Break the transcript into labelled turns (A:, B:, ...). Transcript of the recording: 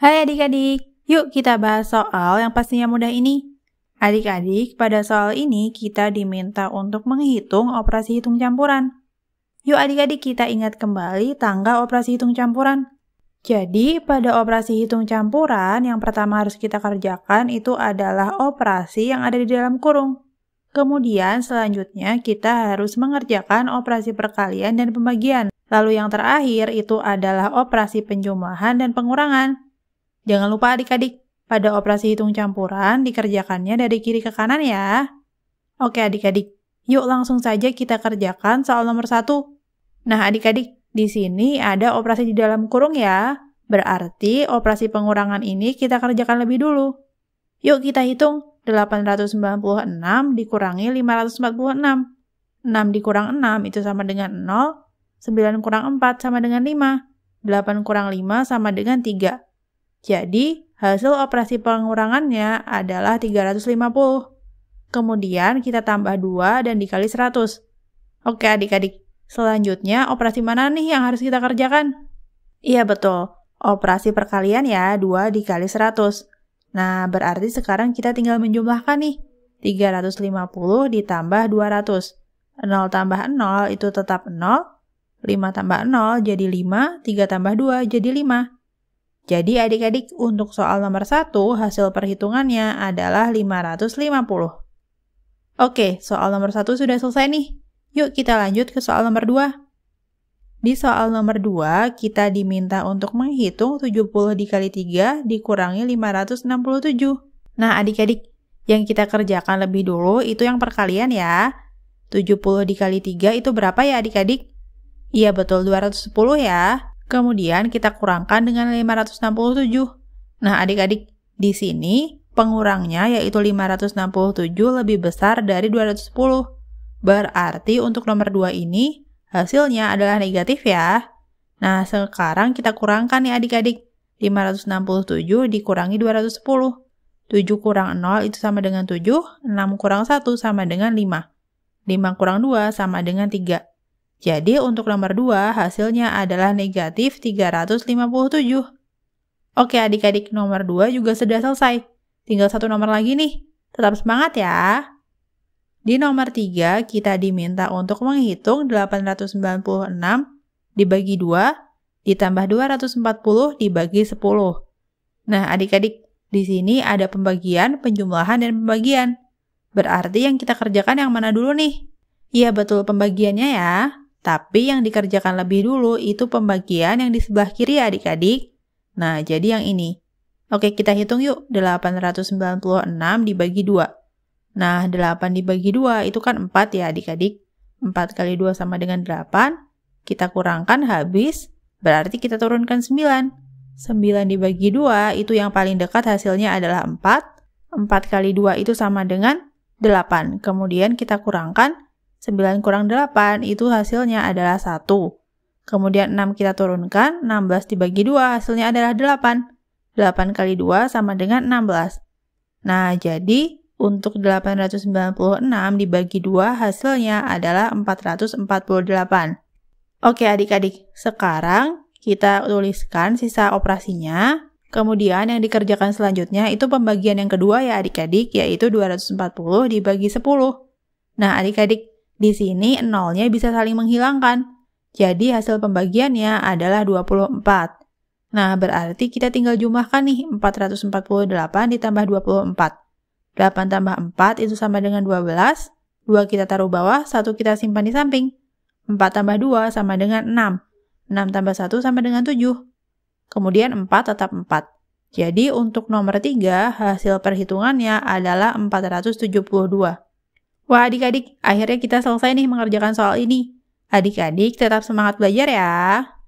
A: Hai adik-adik, yuk kita bahas soal yang pastinya mudah ini. Adik-adik, pada soal ini kita diminta untuk menghitung operasi hitung campuran. Yuk adik-adik kita ingat kembali tangga operasi hitung campuran. Jadi, pada operasi hitung campuran, yang pertama harus kita kerjakan itu adalah operasi yang ada di dalam kurung. Kemudian selanjutnya kita harus mengerjakan operasi perkalian dan pembagian. Lalu yang terakhir itu adalah operasi penjumlahan dan pengurangan. Jangan lupa adik-adik, pada operasi hitung campuran dikerjakannya dari kiri ke kanan ya. Oke adik-adik, yuk langsung saja kita kerjakan soal nomor 1. Nah adik-adik, di sini ada operasi di dalam kurung ya. Berarti operasi pengurangan ini kita kerjakan lebih dulu. Yuk kita hitung 896 dikurangi 546. 6 dikurang 6 itu sama dengan 0, 9 kurang 4 sama dengan 5, 8 kurang 5 sama dengan 3, jadi, hasil operasi pengurangannya adalah 350. Kemudian kita tambah 2 dan dikali 100. Oke adik-adik, selanjutnya operasi mana nih yang harus kita kerjakan? Iya betul, operasi perkalian ya 2 dikali 100. Nah, berarti sekarang kita tinggal menjumlahkan nih. 350 ditambah 200. 0 tambah 0 itu tetap 0. 5 tambah 0 jadi 5, 3 tambah 2 jadi 5. Jadi adik-adik untuk soal nomor 1 hasil perhitungannya adalah 550. Oke, soal nomor 1 sudah selesai nih. Yuk kita lanjut ke soal nomor 2. Di soal nomor 2, kita diminta untuk menghitung 70 dikali 3 dikurangi 567. Nah adik-adik, yang kita kerjakan lebih dulu itu yang perkalian ya. 70 dikali 3 itu berapa ya adik-adik? Iya betul, 210 ya. Kemudian kita kurangkan dengan 567. Nah, adik-adik, di sini pengurangnya yaitu 567 lebih besar dari 210. Berarti untuk nomor 2 ini hasilnya adalah negatif ya. Nah, sekarang kita kurangkan nih adik-adik. 567 dikurangi 210. 7 kurang 0 itu sama dengan 7, 6 kurang 1 sama dengan 5. 5 kurang 2 sama dengan 3. Jadi untuk nomor 2 hasilnya adalah negatif 357. Oke adik-adik nomor 2 juga sudah selesai. Tinggal satu nomor lagi nih. Tetap semangat ya. Di nomor 3 kita diminta untuk menghitung 896 dibagi 2 ditambah 240 dibagi 10. Nah adik-adik di sini ada pembagian, penjumlahan, dan pembagian. Berarti yang kita kerjakan yang mana dulu nih? Iya betul pembagiannya ya. Tapi yang dikerjakan lebih dulu itu pembagian yang di sebelah kiri ya adik-adik. Nah, jadi yang ini. Oke, kita hitung yuk. 896 dibagi 2. Nah, 8 dibagi 2 itu kan 4 ya adik-adik. 4 kali 2 sama dengan 8. Kita kurangkan habis, berarti kita turunkan 9. 9 dibagi 2 itu yang paling dekat hasilnya adalah 4. 4 kali 2 itu sama dengan 8. Kemudian kita kurangkan 9 kurang 8 itu hasilnya adalah 1. Kemudian 6 kita turunkan, 16 dibagi 2 hasilnya adalah 8. 8 kali 2 sama dengan 16. Nah, jadi untuk 896 dibagi 2 hasilnya adalah 448. Oke adik-adik, sekarang kita tuliskan sisa operasinya. Kemudian yang dikerjakan selanjutnya itu pembagian yang kedua ya adik-adik, yaitu 240 dibagi 10. Nah adik-adik, di sini nolnya bisa saling menghilangkan. Jadi hasil pembagiannya adalah 24. Nah, berarti kita tinggal jumlahkan nih 448 ditambah 24. 8 tambah 4 itu sama dengan 12. 2 kita taruh bawah, 1 kita simpan di samping. 4 tambah 2 sama dengan 6. 6 tambah 1 sama dengan 7. Kemudian 4 tetap 4. Jadi untuk nomor 3, hasil perhitungannya adalah 472. Wah adik-adik, akhirnya kita selesai nih mengerjakan soal ini. Adik-adik tetap semangat belajar ya.